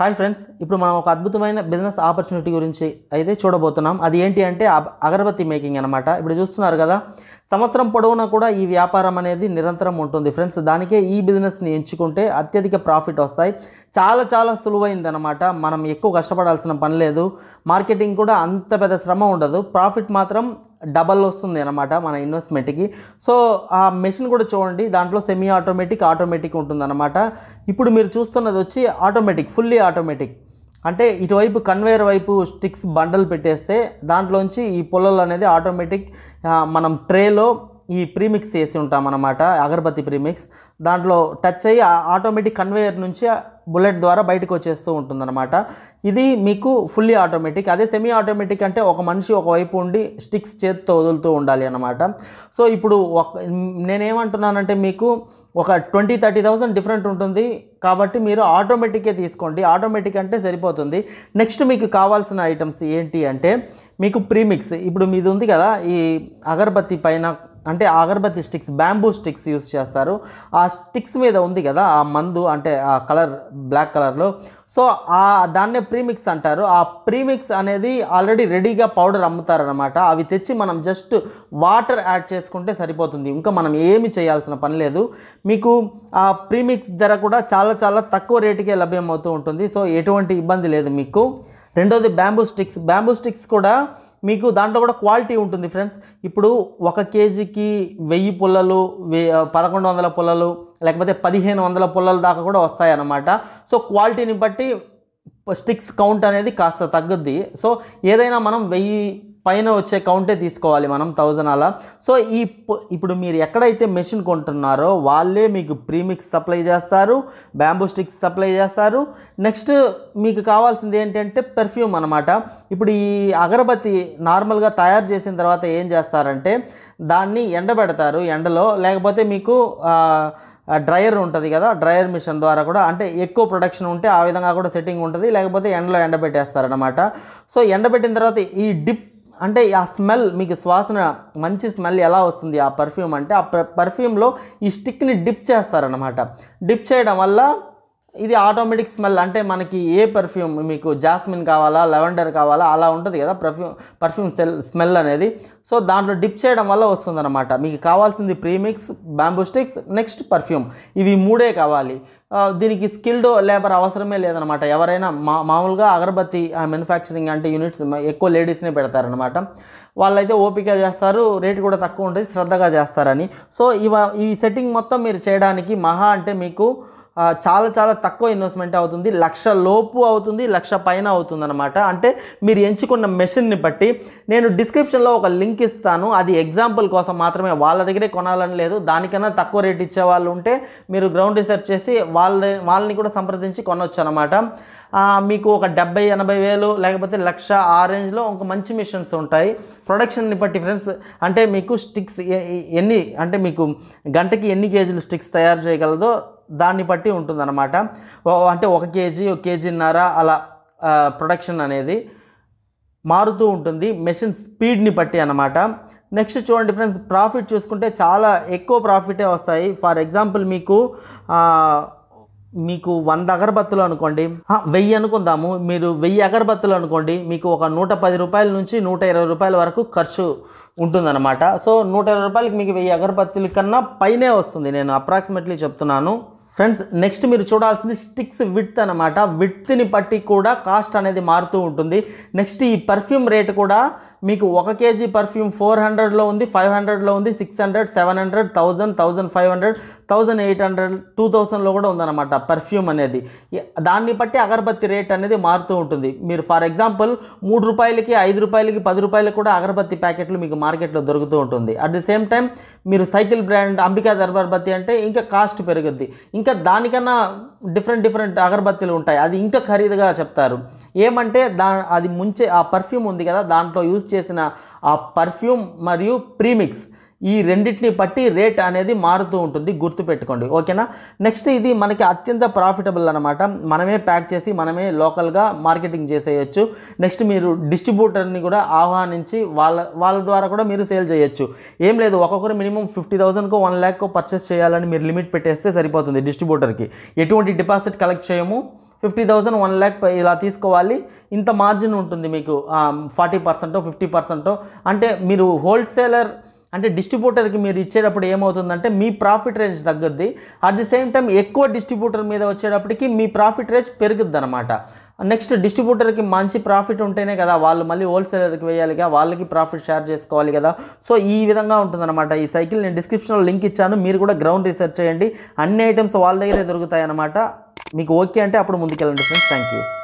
hi friends ఇప్పుడు మనం ఒక అద్భుతమైన బిజినెస్ ఆపర్చునిటీ గురించి అయితే చూడబోతున్నాం అది ఏంటి అంటే అగరబత్తి మేకింగ్ అనమాట ఇప్పుడు చూస్తున్నారు కదా సంవత్సరం పొడవునా కూడా ఈ వ్యాపారం అనేది నిరంతరం ఉంటుంది ఫ్రెండ్స్ దానికే ఈ బిజినెస్ని ఎంచుకుంటే అత్యధిక ప్రాఫిట్ వస్తాయి చాలా చాలా సులువైందనమాట మనం ఎక్కువ కష్టపడాల్సిన పని లేదు మార్కెటింగ్ కూడా అంత పెద్ద శ్రమ ఉండదు ప్రాఫిట్ మాత్రం డబల్ వస్తుంది అనమాట మన ఇన్వెస్ట్మెంట్కి సో ఆ మెషిన్ కూడా చూడండి దాంట్లో సెమీ ఆటోమేటిక్ ఆటోమేటిక్ ఉంటుంది అనమాట ఇప్పుడు మీరు చూస్తున్నది వచ్చి ఆటోమేటిక్ ఫుల్లీ ఆటోమేటిక్ అంటే ఇటువైపు కన్వేయర్ వైపు స్టిక్స్ బండలు పెట్టేస్తే దాంట్లోంచి ఈ పొలలు అనేది ఆటోమేటిక్ మనం ట్రేలో ఈ ప్రీమిక్స్ చేసి ఉంటామన్నమాట అగరబత్తి ప్రీమిక్స్ దాంట్లో టచ్ అయ్యి ఆటోమేటిక్ కన్వేయర్ నుంచి బుల్లెట్ ద్వారా బయటకు వచ్చేస్తూ ఉంటుందన్నమాట ఇది మీకు ఫుల్లీ ఆటోమేటిక్ అదే సెమీ ఆటోమేటిక్ అంటే ఒక మనిషి ఒకవైపు ఉండి స్టిక్స్ చేతితో వదులుతూ ఉండాలి అనమాట సో ఇప్పుడు ఒక నేనేమంటున్నానంటే మీకు ఒక ట్వంటీ థర్టీ థౌసండ్ డిఫరెంట్ ఉంటుంది కాబట్టి మీరు ఆటోమేటిక్గా తీసుకోండి ఆటోమేటిక్ అంటే సరిపోతుంది నెక్స్ట్ మీకు కావాల్సిన ఐటమ్స్ ఏంటి అంటే మీకు ప్రీమిక్స్ ఇప్పుడు మీది ఉంది కదా ఈ అగరబత్తి పైన అంటే agarbatti sticks bamboo sticks use చేస్తారు ఆ స్టిక్స్ మీద ఉంది కదా ఆ మందు అంటే ఆ కలర్ బ్లాక్ కలర్లో సో ఆ దాన్నే ప్రీమిక్స్ అంటారు ఆ ప్రీమిక్స్ అనేది ఆల్రెడీ రెడీగా పౌడర్ అమ్ముతారనమాట అవి తెచ్చి మనం జస్ట్ వాటర్ యాడ్ చేసుకుంటే సరిపోతుంది ఇంకా మనం ఏమి చేయాల్సిన పని లేదు మీకు ఆ ప్రీమిక్స్ ధర కూడా చాలా చాలా తక్కువ రేటుకే లభ్యమవుతూ ఉంటుంది సో ఎటువంటి ఇబ్బంది లేదు మీకు రెండోది బ్యాంబూ స్టిక్స్ బ్యాంబూ స్టిక్స్ కూడా మీకు దాంట్లో కూడా క్వాలిటీ ఉంటుంది ఫ్రెండ్స్ ఇప్పుడు ఒక కేజీకి వెయ్యి పుల్లలు వే పదకొండు వందల పుల్లలు లేకపోతే పదిహేను వందల పుల్లల దాకా కూడా వస్తాయన్నమాట సో క్వాలిటీని బట్టి స్టిక్స్ కౌంట్ అనేది కాస్త తగ్గుద్ది సో ఏదైనా మనం వెయ్యి పైన వచ్చే కౌంటే తీసుకోవాలి మనం థౌజండ్ అలా సో ఈ ఇప్పుడు మీరు ఎక్కడైతే మెషిన్ కొంటున్నారో వాళ్ళే మీకు ప్రీమిక్స్ సప్లై చేస్తారు బ్యాంబూ స్టిక్స్ సప్లై చేస్తారు నెక్స్ట్ మీకు కావాల్సింది ఏంటంటే పెర్ఫ్యూమ్ అనమాట ఇప్పుడు ఈ అగరబత్తి నార్మల్గా తయారు చేసిన తర్వాత ఏం చేస్తారంటే దాన్ని ఎండబెడతారు ఎండలో లేకపోతే మీకు డ్రయర్ ఉంటుంది కదా డ్రయర్ మిషన్ ద్వారా కూడా అంటే ఎక్కువ ప్రొడక్షన్ ఉంటే ఆ విధంగా కూడా సెట్టింగ్ ఉంటుంది లేకపోతే ఎండలో ఎండబెట్టేస్తారనమాట సో ఎండబెట్టిన తర్వాత ఈ డిప్ అంటే ఆ స్మెల్ మీకు శ్వాసన మంచి స్మెల్ ఎలా వస్తుంది ఆ పర్ఫ్యూమ్ అంటే ఆ పర్ఫ్యూమ్లో ఈ స్టిక్ని డిప్ చేస్తారనమాట డిప్ చేయడం వల్ల ఇది ఆటోమేటిక్ స్మెల్ అంటే మనకి ఏ పర్ఫ్యూమ్ మీకు జాస్మిన్ కావాలా లెవెండర్ కావాలా అలా ఉంటుంది కదా పర్ఫ్యూమ్ పర్ఫ్యూమ్ సెల్ స్మెల్ అనేది సో దాంట్లో డిప్ చేయడం వల్ల వస్తుందన్నమాట మీకు కావాల్సింది premix bamboo sticks next perfume ఇవి మూడే కావాలి దీనికి స్కిల్డ్ లేబర్ అవసరమే లేదనమాట ఎవరైనా మా మామూలుగా అగరబత్తి మ్యానుఫ్యాక్చరింగ్ అంటే యూనిట్స్ ఎక్కువ లేడీస్నే పెడతారనమాట వాళ్ళైతే ఓపిక చేస్తారు రేటు కూడా తక్కువ ఉంటుంది శ్రద్ధగా చేస్తారని సో ఇవ ఈ సెట్టింగ్ మొత్తం మీరు చేయడానికి మహా అంటే మీకు చాలా చాలా తక్కువ ఇన్వెస్ట్మెంట్ అవుతుంది లక్ష లోపు అవుతుంది లక్ష పైన అవుతుంది అనమాట అంటే మీరు ఎంచుకున్న మెషిన్ని బట్టి నేను డిస్క్రిప్షన్లో ఒక లింక్ ఇస్తాను అది ఎగ్జాంపుల్ కోసం మాత్రమే వాళ్ళ దగ్గరే కొనాలని లేదు దానికన్నా తక్కువ రేట్ ఇచ్చే వాళ్ళు ఉంటే మీరు గ్రౌండ్ రీసెర్చ్ చేసి వాళ్ళ వాళ్ళని కూడా సంప్రదించి కొనవచ్చు అనమాట మీకు ఒక డెబ్బై ఎనభై వేలు లేకపోతే లక్ష ఆ రేంజ్లో ఒక మంచి మిషన్స్ ఉంటాయి ప్రొడక్షన్ని బట్టి ఫ్రెండ్స్ అంటే మీకు స్టిక్స్ ఎన్ని అంటే మీకు గంటకి ఎన్ని కేజీలు స్టిక్స్ తయారు చేయగలదో దాన్ని బట్టి ఉంటుందన్నమాట అంటే ఒక కేజీ ఒక కేజీన్నర అలా ప్రొడక్షన్ అనేది మారుతూ ఉంటుంది మెషిన్ స్పీడ్ని బట్టి అనమాట నెక్స్ట్ చూడండి ఫ్రెండ్స్ ప్రాఫిట్ చూసుకుంటే చాలా ఎక్కువ ప్రాఫిటే వస్తాయి ఫర్ ఎగ్జాంపుల్ మీకు మీకు వంద అగరబత్తులు అనుకోండి వెయ్యి అనుకుందాము మీరు వెయ్యి అగరబత్తులు అనుకోండి మీకు ఒక నూట పది రూపాయల నుంచి నూట ఇరవై రూపాయల వరకు ఖర్చు ఉంటుందన్నమాట సో నూట ఇరవై రూపాయలకి మీకు వెయ్యి అగరబత్తుల కన్నా పైనే వస్తుంది నేను అప్రాక్సిమేట్లీ చెప్తున్నాను ఫ్రెండ్స్ నెక్స్ట్ మీరు చూడాల్సింది స్టిక్స్ విడ్త్ అనమాట విడ్త్ని బట్టి కూడా కాస్ట్ అనేది మారుతూ ఉంటుంది నెక్స్ట్ ఈ పర్ఫ్యూమ్ రేట్ కూడా మీకు ఒక కేజీ పర్ఫ్యూమ్ ఫోర్ హండ్రెడ్లో ఉంది ఫైవ్ హండ్రెడ్లో ఉంది six hundred seven hundred thousand thousand five hundred thousand eight hundred two థౌజండ్లో కూడా ఉందన్నమాట పర్ఫ్యూమ్ అనేది దాన్ని బట్టి అగరబత్తి రేట్ అనేది మారుతూ ఉంటుంది మీరు ఫర్ ఎగ్జాంపుల్ మూడు రూపాయలకి ఐదు రూపాయలకి పది రూపాయలకి కూడా అగరబత్తి ప్యాకెట్లు మీకు మార్కెట్లో దొరుకుతూ ఉంటుంది అట్ ది సేమ్ టైం మీరు సైకిల్ బ్రాండ్ అంబికా అగరబత్తి అంటే ఇంకా కాస్ట్ పెరుగుద్ది ఇంకా దానికన్నా డిఫరెంట్ డిఫరెంట్ అగరబత్తీలు ఉంటాయి అది ఇంకా ఖరీదుగా చెప్తారు ఏమంటే దా అది ముంచే ఆ పర్ఫ్యూమ్ ఉంది కదా దాంట్లో యూజ్ చేసిన ఆ పర్ఫ్యూమ్ మరియు ప్రీమిక్స్ ఈ రెండింటిని బట్టి రేట్ అనేది మారుతూ ఉంటుంది గుర్తుపెట్టుకోండి ఓకేనా నెక్స్ట్ ఇది మనకి అత్యంత ప్రాఫిటబుల్ అనమాట మనమే ప్యాక్ చేసి మనమే లోకల్గా మార్కెటింగ్ చేసేయచ్చు నెక్స్ట్ మీరు డిస్ట్రిబ్యూటర్ని కూడా ఆహ్వానించి వాళ్ళ వాళ్ళ ద్వారా కూడా మీరు సేల్ చేయొచ్చు ఏం లేదు ఒక్కొక్కరు మినిమం ఫిఫ్టీ థౌసండ్కో వన్ ల్యాక్కో పర్చేస్ చేయాలని మీరు లిమిట్ పెట్టేస్తే సరిపోతుంది డిస్ట్రిబ్యూటర్కి ఎటువంటి డిపాజిట్ కలెక్ట్ చేయము ఫిఫ్టీ థౌసండ్ వన్ ల్యాక్ ఇలా తీసుకోవాలి ఇంత మార్జిన్ ఉంటుంది మీకు ఫార్టీ పర్సెంటో ఫిఫ్టీ పర్సెంటో అంటే మీరు హోల్సేలర్ అంటే డిస్ట్రిబ్యూటర్కి మీరు ఇచ్చేటప్పుడు ఏమవుతుందంటే మీ ప్రాఫిట్ రేంజ్ తగ్గుద్ది అట్ ది సేమ్ టైం ఎక్కువ డిస్ట్రిబ్యూటర్ మీద వచ్చేటప్పటికి మీ ప్రాఫిట్ రేంజ్ పెరుగుద్ది అనమాట నెక్స్ట్ డిస్ట్రిబ్యూటర్కి మంచి ప్రాఫిట్ ఉంటేనే కదా వాళ్ళు మళ్ళీ హోల్సేలర్కి వేయాలి కదా వాళ్ళకి ప్రాఫిట్ షేర్ చేసుకోవాలి కదా సో ఈ విధంగా ఉంటుందన్నమాట ఈ సైకిల్ నేను డిస్క్రిప్షన్లో లింక్ ఇచ్చాను మీరు కూడా గ్రౌండ్ రీసెర్చ్ చేయండి అన్ని ఐటమ్స్ వాళ్ళ దగ్గరే దొరుకుతాయి అన్నమాట మీకు ఓకే అంటే అప్పుడు ముందుకెళ్ళండి ఫ్రెండ్స్ థ్యాంక్ యూ